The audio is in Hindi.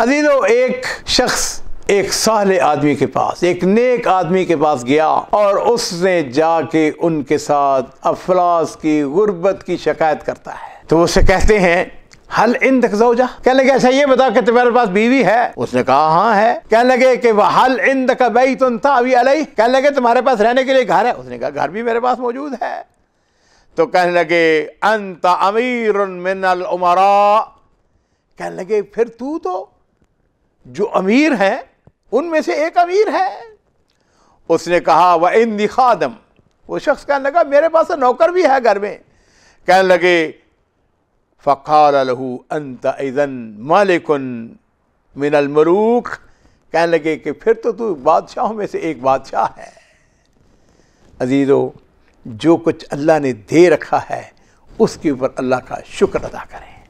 अजीज़ो एक शख्स एक सहले आदमी के पास एक नेक आदमी के पास गया और उसने जाके उनके साथ अफलास की गुर्बत की शिकायत करता है तो उससे कहते हैं हल इन तक सौजा कहने लगे अच्छा ये बताओ कि तुम्हारे पास बीवी है उसने कहा हाँ है कहने लगे कि वह हल इन तक बई तुम था अभी अलई कहने लगे तुम्हारे पास रहने के लिए घर है उसने कहा घर भी मेरे पास मौजूद है तो कहने लगे अंत अमीर मिनल उमरा कहने लगे फिर तू तो जो अमीर हैं उनमें से एक अमीर है उसने कहा वह इन निखादम वो शख्स कहने लगा मेरे पास तो नौकर भी है घर में कहने लगे फ़ार लहू अंत इज़न मालिकुन मिनल मरूख कहने लगे कि फिर तो तू बादशाहों में से एक बादशाह है अजीज़ो जो कुछ अल्लाह ने दे रखा है उसके ऊपर अल्लाह का शुक्र अदा करें